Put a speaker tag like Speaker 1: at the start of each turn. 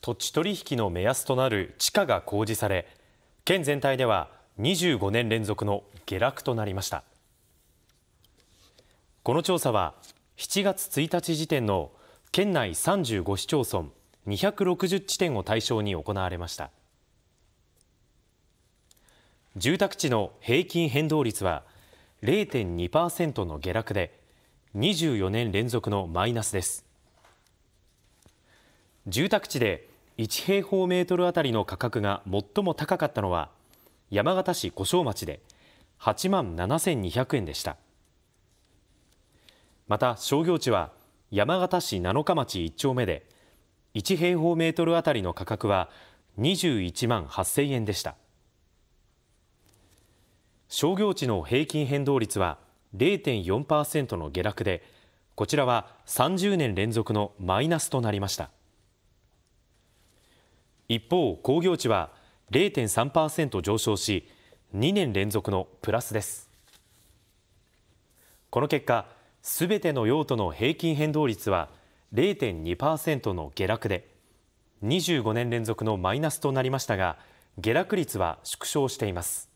Speaker 1: 土地取引の目安となる地価が公示され県全体では25年連続の下落となりましたこの調査は7月1日時点の県内35市町村260地点を対象に行われました住宅地の平均変動率は0.2%の下落で24年連続のマイナスです住宅地で1平方メートルあたりの価格が最も高かったのは山形市町で8万7200円でしたまた商業地は山形市七日町1丁目で1平方メートルあたりの価格は21万8000円でした商業地の平均変動率は0.4%の下落でこちらは30年連続のマイナスとなりました一方、工業地は0.3%上昇し、2年連続のプラスです。この結果、すべての用途の平均変動率は0.2%の下落で、25年連続のマイナスとなりましたが、下落率は縮小しています。